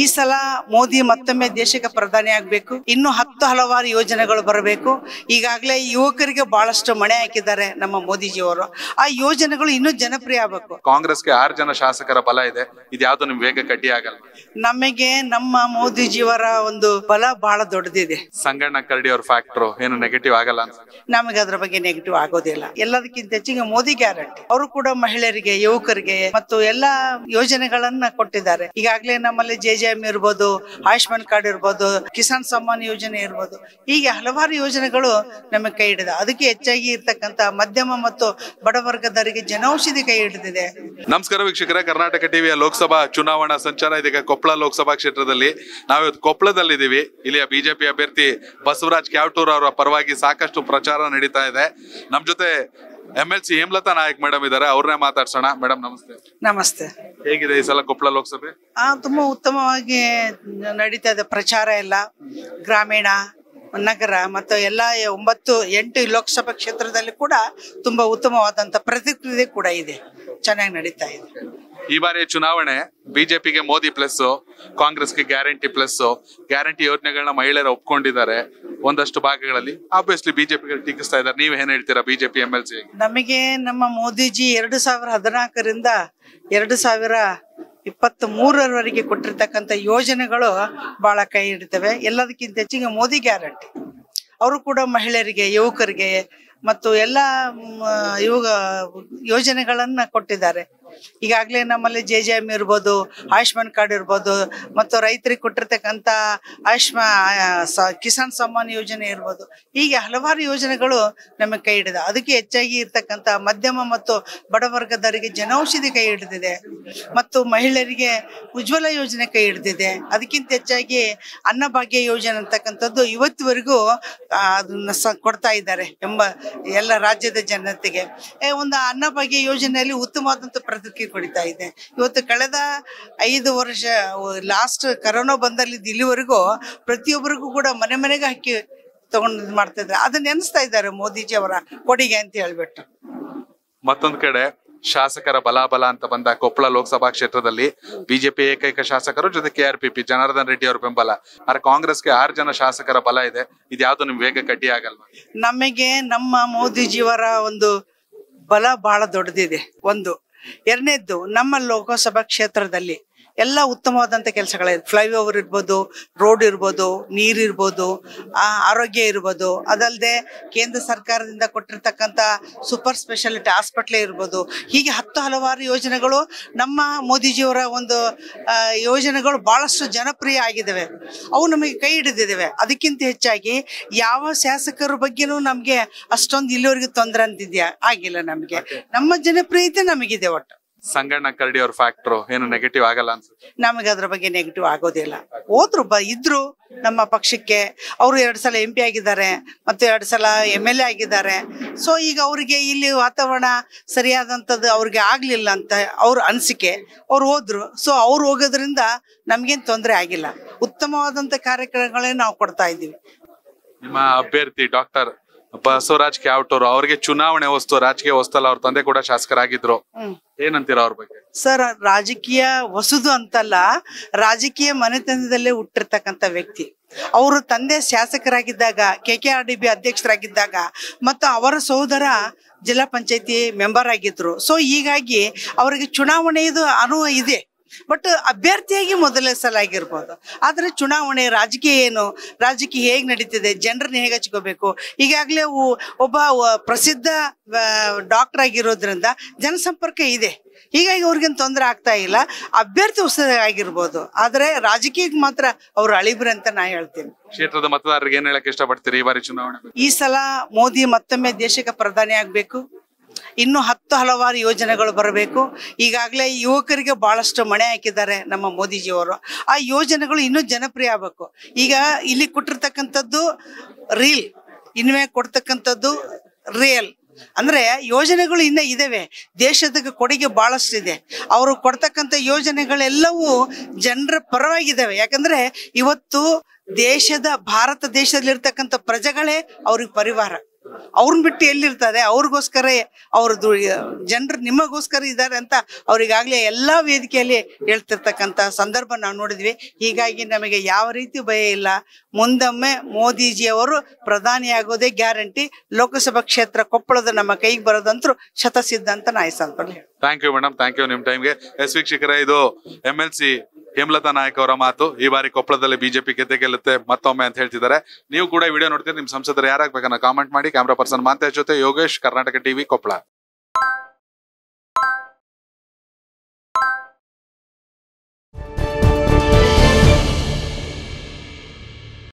ಈ ಸಲ ಮೋದಿ ಮತ್ತೊಮ್ಮೆ ದೇಶಕ್ಕೆ ಪ್ರಧಾನಿ ಆಗ್ಬೇಕು ಇನ್ನು ಹತ್ತು ಹಲವಾರು ಯೋಜನೆಗಳು ಬರಬೇಕು ಈಗಾಗಲೇ ಯುವಕರಿಗೆ ಬಹಳಷ್ಟು ಮಣೆ ಹಾಕಿದ್ದಾರೆ ನಮ್ಮ ಮೋದಿಜಿ ಅವರು ಆ ಯೋಜನೆಗಳು ಇನ್ನೂ ಜನಪ್ರಿಯ ಆಗಬೇಕು ಕಾಂಗ್ರೆಸ್ಗೆ ಆರು ಜನ ಶಾಸಕರ ಬಲ ಇದೆ ಇದ್ಯಾವುದು ನಿಮ್ಗೆ ಬೇಗ ಕಡ್ಡಿ ಆಗಲ್ಲ ನಮಗೆ ನಮ್ಮ ಮೋದಿಜಿಯವರ ಒಂದು ಬಲ ಬಹಳ ದೊಡ್ಡದಿದೆ ಸಂಗಣ್ಣ ಕರಡಿ ಅವ್ರ ಫ್ಯಾಕ್ಟರ್ ಏನು ನೆಗೆಟಿವ್ ಆಗಲ್ಲ ನಮಗೆ ಅದ್ರ ಬಗ್ಗೆ ನೆಗೆಟಿವ್ ಆಗೋದಿಲ್ಲ ಎಲ್ಲದಕ್ಕಿಂತ ಹೆಚ್ಚಿಗೆ ಮೋದಿ ಗ್ಯಾರಂಟಿ ಅವರು ಕೂಡ ಮಹಿಳೆಯರಿಗೆ ಯುವಕರಿಗೆ ಮತ್ತು ಎಲ್ಲಾ ಯೋಜನೆಗಳನ್ನ ಕೊಟ್ಟಿದ್ದಾರೆ ಈಗಾಗಲೇ ನಮ್ಮಲ್ಲಿ ಜೆ ಜೆ ಇರ್ಬೋದು ಆಯುಷ್ಮಾನ್ ಕಾರ್ಡ್ ಇರ್ಬೋದು ಕಿಸಾನ್ ಸಮ್ಮಾನ್ ಯೋಜನೆ ಇರ್ಬೋದು ಹೀಗೆ ಹಲವಾರು ಯೋಜನೆಗಳು ನಮಗೆ ಕೈ ಹಿಡಿದ ಅದಕ್ಕೆ ಹೆಚ್ಚಾಗಿ ಇರ್ತಕ್ಕಂಥ ಮಧ್ಯಮ ಮತ್ತು ಬಡವರ್ಗದವರಿಗೆ ಜನೌಷಧಿ ಕೈ ಹಿಡಿದಿದೆ ನಮಸ್ಕಾರ ವೀಕ್ಷಕರೇ ಕರ್ನಾಟಕ ಟಿವಿಯ ಲೋಕಸಭಾ ಚುನಾವಣಾ ಸಂಚಾರ ಇದೀಗ ಕೊಪ್ಪಳ ಲೋಕಸಭಾ ಕ್ಷೇತ್ರದಲ್ಲಿ ನಾವಿವತ್ತು ಕೊಪ್ಪಳದಲ್ಲಿದ್ದೀವಿ ಇಲ್ಲಿಯ ಬಿಜೆಪಿ ಅಭ್ಯರ್ಥಿ ಬಸವರಾಜ್ ಕ್ಯಾವಟೂರ್ ಅವರ ಪರವಾಗಿ ಸಾಕಷ್ಟು ಪ್ರಚಾರ ನಡೀತಾ ಇದೆ ನಮ್ಮ ಜೊತೆ M L C Hemalatha Nayak madam ಇದ್ದಾರೆ ಅವ್ರನ್ನೇ ಮಾತಾಡ್ಸೋಣ ಮೇಡಮ್ ನಮಸ್ತೆ ನಮಸ್ತೆ ಹೇಗಿದೆ ಈ ಸಲ ಕೊಪ್ಪಳ ಲೋಕಸಭೆ ಆ, ತುಂಬಾ ಉತ್ತಮವಾಗಿ ನಡೀತಾ ಇದೆ ಪ್ರಚಾರ ಎಲ್ಲ ಗ್ರಾಮೀಣ ನಗರ ಮತ್ತು ಎಲ್ಲ ಒಂಬತ್ತು ಎಂಟು ಲೋಕಸಭಾ ಕ್ಷೇತ್ರದಲ್ಲಿ ಕೂಡ ತುಂಬಾ ಉತ್ತಮವಾದಂತ ಪ್ರತಿಕ್ರಿಯೆ ಕೂಡ ಇದೆ ಚೆನ್ನಾಗಿ ನಡೀತಾ ಇದೆ ಈ ಬಾರಿಯ ಚುನಾವಣೆ ಬಿಜೆಪಿಗೆ ಮೋದಿ ಪ್ಲಸ್ ಕಾಂಗ್ರೆಸ್ಗೆ ಗ್ಯಾರಂಟಿ ಪ್ಲಸ್ ಗ್ಯಾರಂಟಿ ಯೋಜನೆಗಳನ್ನ ಮಹಿಳೆಯರು ಒಪ್ಕೊಂಡಿದ್ದಾರೆ ಒಂದಷ್ಟು ಭಾಗಗಳಲ್ಲಿ ಆಬ್ವಿಯಸ್ಲಿ ಬಿಜೆಪಿ ಟೀಕಿಸ್ತಾ ಇದ್ದಾರೆ ನೀವ್ ಏನ್ ಹೇಳ್ತೀರಾ ಬಿಜೆಪಿ ಎಂ ಎಲ್ ನಮಗೆ ನಮ್ಮ ಮೋದಿಜಿ ಎರಡು ಸಾವಿರ ಹದಿನಾಲ್ಕರಿಂದ ಎರಡು ಸಾವಿರ ಇಪ್ಪತ್ತ್ ಮೂರರವರೆಗೆ ಕೊಟ್ಟಿರ್ತಕ್ಕಂಥ ಯೋಜನೆಗಳು ಬಹಳ ಕೈ ಹಿಡಿತವೆ ಎಲ್ಲದಕ್ಕಿಂತ ಹೆಚ್ಚಿಗೆ ಮೋದಿ ಗ್ಯಾರಂಟಿ ಅವರು ಕೂಡ ಮಹಿಳೆಯರಿಗೆ ಯುವಕರಿಗೆ ಮತ್ತು ಎಲ್ಲ ಯುವ ಯೋಜನೆಗಳನ್ನ ಕೊಟ್ಟಿದ್ದಾರೆ ಈಗಾಗಲೇ ನಮ್ಮಲ್ಲಿ ಜೆ ಜೆ ಎಮ್ ಇರ್ಬೋದು ಆಯುಷ್ಮಾನ್ ಕಾರ್ಡ್ ಇರ್ಬೋದು ಮತ್ತು ರೈತರಿಗೆ ಕೊಟ್ಟಿರ್ತಕ್ಕಂಥ ಆಯುಷ್ಮಾ ಕಿಸಾನ್ ಸಮ್ಮಾನ್ ಯೋಜನೆ ಇರ್ಬೋದು ಹೀಗೆ ಹಲವಾರು ಯೋಜನೆಗಳು ನಮಗೆ ಕೈ ಹಿಡಿದೆ ಅದಕ್ಕೆ ಹೆಚ್ಚಾಗಿ ಇರ್ತಕ್ಕಂಥ ಮಧ್ಯಮ ಮತ್ತು ಬಡವರ್ಗದವರಿಗೆ ಜನೌಷಧಿ ಕೈ ಹಿಡಿದಿದೆ ಮತ್ತು ಮಹಿಳೆಯರಿಗೆ ಉಜ್ವಲ ಯೋಜನೆ ಕೈ ಹಿಡಿದಿದೆ ಅದಕ್ಕಿಂತ ಹೆಚ್ಚಾಗಿ ಅನ್ನಭಾಗ್ಯ ಯೋಜನೆ ಅಂತಕ್ಕಂಥದ್ದು ಇವತ್ತುವರೆಗೂ ಅದನ್ನ ಸ ಕೊಡ್ತಾ ಇದ್ದಾರೆ ಎಂಬ ಎಲ್ಲ ರಾಜ್ಯದ ಜನತೆಗೆ ಒಂದು ಅನ್ನಭಾಗ್ಯ ಯೋಜನೆಯಲ್ಲಿ ಉತ್ತಮವಾದಂಥ ಪ್ರತಿ ಬದುಕಿ ಕೊಡಿತಾ ಇದೆ ಇವತ್ತು ಕಳೆದ ಐದು ವರ್ಷ ಲಾಸ್ಟ್ ಕರೋನಾ ಬಂದಲ್ಲಿ ಇಲ್ಲಿವರೆಗೂ ಪ್ರತಿಯೊಬ್ಬರಿಗೂ ಕೂಡ ಮನೆ ಮನೆಗೆ ಹಕ್ಕಿ ತಗೊಂಡು ಮಾಡ್ತಾ ಇದ್ದಾರೆ ಅದನ್ನ ನೆನೆಸ್ತಾ ಇದ್ದಾರೆ ಮೋದಿಜಿ ಅವರ ಕೊಡುಗೆ ಅಂತ ಹೇಳ್ಬಿಟ್ಟು ಮತ್ತೊಂದು ಕಡೆ ಶಾಸಕರ ಬಲಾಬಲ ಅಂತ ಬಂದ ಕೊಪ್ಪಳ ಲೋಕಸಭಾ ಕ್ಷೇತ್ರದಲ್ಲಿ ಬಿಜೆಪಿ ಏಕೈಕ ಶಾಸಕರು ಜೊತೆ ಪಿಪಿ ಜನಾರ್ದನ್ ರೆಡ್ಡಿ ಅವರ ಬೆಂಬಲ ಆದ್ರೆ ಕಾಂಗ್ರೆಸ್ಗೆ ಆರು ಜನ ಶಾಸಕರ ಬಲ ಇದೆ ಯಾವ್ದು ನಿಮ್ಗೆ ವೇಗ ಕಡ್ಡಿ ಆಗಲ್ವಾ ನಮಗೆ ನಮ್ಮ ಮೋದಿಜಿಯವರ ಒಂದು ಬಲ ಬಹಳ ದೊಡ್ಡದಿದೆ ಒಂದು ಎರಡನೇದ್ದು ನಮ್ಮ ಲೋಕಸಭಾ ಕ್ಷೇತ್ರದಲ್ಲಿ ಎಲ್ಲ ಉತ್ತಮವಾದಂಥ ಕೆಲಸಗಳಿದೆ ಫ್ಲೈಓವರ್ ಇರ್ಬೋದು ರೋಡ್ ಇರ್ಬೋದು ನೀರಿರ್ಬೋದು ಆರೋಗ್ಯ ಇರ್ಬೋದು ಅದಲ್ಲದೆ ಕೇಂದ್ರ ಸರ್ಕಾರದಿಂದ ಕೊಟ್ಟಿರ್ತಕ್ಕಂಥ ಸೂಪರ್ ಸ್ಪೆಷಾಲಿಟಿ ಹಾಸ್ಪಿಟ್ಲೇ ಇರ್ಬೋದು ಹೀಗೆ ಹತ್ತು ಹಲವಾರು ಯೋಜನೆಗಳು ನಮ್ಮ ಮೋದಿಜಿಯವರ ಒಂದು ಯೋಜನೆಗಳು ಭಾಳಷ್ಟು ಜನಪ್ರಿಯ ಆಗಿದ್ದಾವೆ ಅವು ನಮಗೆ ಕೈ ಹಿಡಿದಿದ್ದಾವೆ ಅದಕ್ಕಿಂತ ಹೆಚ್ಚಾಗಿ ಯಾವ ಶಾಸಕರ ಬಗ್ಗೆನೂ ನಮಗೆ ಅಷ್ಟೊಂದು ಇಲ್ಲಿವರೆಗೂ ತೊಂದರೆ ಅಂತಿದೆಯಾ ಆಗಿಲ್ಲ ನಮಗೆ ನಮ್ಮ ಜನಪ್ರಿಯತೆ ನಮಗಿದೆ ಒಟ್ಟು ಸಂಗಣ್ಣ ಕರಡಿ ಅವ್ರ ಫ್ಯಾಕ್ಟ್ರು ಏನು ನೆಗೆಟಿವ್ ಆಗಲ್ಲ ಅನ್ಸುತ್ತೆ ನಮಗೆ ಅದ್ರ ಬಗ್ಗೆ ನೆಗೆಟಿವ್ ಆಗೋದಿಲ್ಲ ಹೋದ್ರು ಬ ಇದ್ರು ನಮ್ಮ ಪಕ್ಷಕ್ಕೆ ಅವರು ಎರಡು ಸಲ ಎಂ ಪಿ ಆಗಿದ್ದಾರೆ ಮತ್ತು ಎರಡು ಸಲ ಎಮ್ ಎಲ್ ಎ ಆಗಿದ್ದಾರೆ ಸೊ ಈಗ ಅವರಿಗೆ ಇಲ್ಲಿ ವಾತಾವರಣ ಸರಿಯಾದಂಥದ್ದು ಅವ್ರಿಗೆ ಆಗಲಿಲ್ಲ ಅಂತ ಅವ್ರ ಅನಿಸಿಕೆ ಅವ್ರು ಹೋದ್ರು ಸೊ ಅವ್ರು ಹೋಗೋದ್ರಿಂದ ನಮಗೇನು ತೊಂದರೆ ಆಗಿಲ್ಲ ಉತ್ತಮವಾದಂತ ಕಾರ್ಯಕ್ರಮಗಳೇ ನಾವು ಕೊಡ್ತಾ ಇದ್ದೀವಿ ನಿಮ್ಮ ಅಭ್ಯರ್ಥಿ ಡಾಕ್ಟರ್ ಬಸವರಾಜ್ ಕ್ಯಾವಟ್ ಅವ್ರಿಗೆ ಚುನಾವಣೆ ವಸ್ತು ರಾಜಕೀಯ ವಸ್ತಲ್ಲ ಅವ್ರ ತಂದೆ ಕೂಡ ಶಾಸಕರಾಗಿದ್ರು ಏನಂತೀರಾ ಅವ್ರ ಬಗ್ಗೆ ಸರ್ ರಾಜಕೀಯ ಹೊಸದು ಅಂತಲ್ಲ ರಾಜಕೀಯ ಮನೆತನದಲ್ಲೇ ಹುಟ್ಟಿರ್ತಕ್ಕಂಥ ವ್ಯಕ್ತಿ ಅವರು ತಂದೆ ಶಾಸಕರಾಗಿದ್ದಾಗ K K R D B ಅಧ್ಯಕ್ಷರಾಗಿದ್ದಾಗ ಮತ್ತು ಅವರ ಸಹೋದರ ಜಿಲ್ಲಾ ಪಂಚಾಯತಿ ಮೆಂಬರ್ ಆಗಿದ್ರು ಸೊ ಹೀಗಾಗಿ ಅವರಿಗೆ ಚುನಾವಣೆಯದು ಅನುವ ಇದೆ ಬಟ್ ಅಭ್ಯರ್ಥಿಯಾಗಿ ಮೊದಲನೇ ಸಲ ಆಗಿರ್ಬೋದು ಆದರೆ ಚುನಾವಣೆ ರಾಜಕೀಯ ಏನು ರಾಜಕೀಯ ಹೇಗೆ ನಡೀತಿದೆ ಜನರನ್ನ ಹೇಗೆ ಹಚ್ಕೋಬೇಕು ಈಗಾಗಲೇ ಒಬ್ಬ ಪ್ರಸಿದ್ಧ ಡಾಕ್ಟರ್ ಆಗಿರೋದ್ರಿಂದ ಜನಸಂಪರ್ಕ ಇದೆ ಹೀಗಾಗಿ ಅವ್ರಿಗೇನು ತೊಂದರೆ ಆಗ್ತಾ ಇಲ್ಲ ಅಭ್ಯರ್ಥಿ ಹೊಸದೇ ಆಗಿರ್ಬೋದು ಆದರೆ ರಾಜಕೀಯಕ್ಕೆ ಮಾತ್ರ ಅವ್ರು ಅಳಿಬ್ರಿ ಅಂತ ನಾ ಹೇಳ್ತೀನಿ ಕ್ಷೇತ್ರದ ಮತದಾರರಿಗೆ ಏನು ಹೇಳಕ್ ಇಷ್ಟಪಡ್ತೀರಿ ಈ ಬಾರಿ ಚುನಾವಣೆ ಈ ಸಲ ಮೋದಿ ಮತ್ತೊಮ್ಮೆ ದೇಶಕ್ಕೆ ಪ್ರಧಾನಿ ಆಗ್ಬೇಕು ಇನ್ನು ಹತ್ತು ಹಲವಾರು ಯೋಜನೆಗಳು ಬರಬೇಕು ಈಗಾಗಲೇ ಯುವಕರಿಗೆ ಭಾಳಷ್ಟು ಮಣೆ ಹಾಕಿದ್ದಾರೆ ನಮ್ಮ ಮೋದಿಜಿಯವರು ಆ ಯೋಜನೆಗಳು ಇನ್ನೂ ಜನಪ್ರಿಯ ಆಗಬೇಕು ಈಗ ಇಲ್ಲಿ ಕೊಟ್ಟಿರ್ತಕ್ಕಂಥದ್ದು ರೀಲ್ ಇನ್ಮೇ ಕೊಡ್ತಕ್ಕಂಥದ್ದು ರಿಯಲ್ ಅಂದರೆ ಯೋಜನೆಗಳು ಇನ್ನೂ ಇದ್ದಾವೆ ದೇಶದ ಕೊಡುಗೆ ಇದೆ ಅವರು ಕೊಡ್ತಕ್ಕಂಥ ಯೋಜನೆಗಳೆಲ್ಲವೂ ಜನರ ಪರವಾಗಿದ್ದಾವೆ ಯಾಕಂದರೆ ಇವತ್ತು ದೇಶದ ಭಾರತ ದೇಶದಲ್ಲಿರ್ತಕ್ಕಂಥ ಪ್ರಜೆಗಳೇ ಅವ್ರಿಗೆ ಪರಿವಾರ ಅವ್ರನ್ನ ಬಿಟ್ಟು ಎಲ್ಲಿರ್ತದೆ ಅವ್ರಿಗೋಸ್ಕರ ಅವ್ರದ್ದು ಜನರು ನಿಮಗೋಸ್ಕರ ಇದ್ದಾರೆ ಅಂತ ಅವರಿಗಾಗಲೇ ಎಲ್ಲ ವೇದಿಕೆಯಲ್ಲಿ ಹೇಳ್ತಿರ್ತಕ್ಕಂಥ ಸಂದರ್ಭ ನಾವು ನೋಡಿದ್ವಿ ಹೀಗಾಗಿ ನಮಗೆ ಯಾವ ರೀತಿ ಭಯ ಇಲ್ಲ ಮುಂದೊಮ್ಮೆ ಮೋದಿಜಿಯವರು ಆಗೋದೇ ಗ್ಯಾರಂಟಿ ಲೋಕಸಭಾ ಕ್ಷೇತ್ರ ಕೊಪ್ಪಳದ ನಮ್ಮ ಕೈಗೆ ಬರೋದಂತೂ ಶತಸಿದ್ಧ ಅಂತ ನಾ ಅಂತ thank you madam thank you ನಿಮ್ಮ ಟೈಮ್ಗೆ ಎಸ್ ವೀಕ್ಷಕರ ಇದು M L C Hemalatha Nayak ಅವರ ಮಾತು ಈ ಬಾರಿ ಕೊಪ್ಪಳದಲ್ಲಿ ಬಿಜೆಪಿ ಗೆದ್ದೆ ಗೆಲ್ಲುತ್ತೆ ಮತ್ತೊಮ್ಮೆ ಅಂತ ಹೇಳ್ತಿದ್ದಾರೆ ನೀವು ಕೂಡ ವಿಡಿಯೋ ನೋಡ್ತೀರಿ ನಿಮ್ ಸಂಸದರು ಯಾರಾಗಬೇಕನ್ನ ಕಾಮೆಂಟ್ ಮಾಡಿ ಕ್ಯಾಮ್ರಾ ಪರ್ಸನ್ ಮಾಂತೇಶ್ ಜೊತೆ ಯೋಗೇಶ್ ಕರ್ನಾಟಕ ಟಿವಿ ಕೊಪ್ಪಳ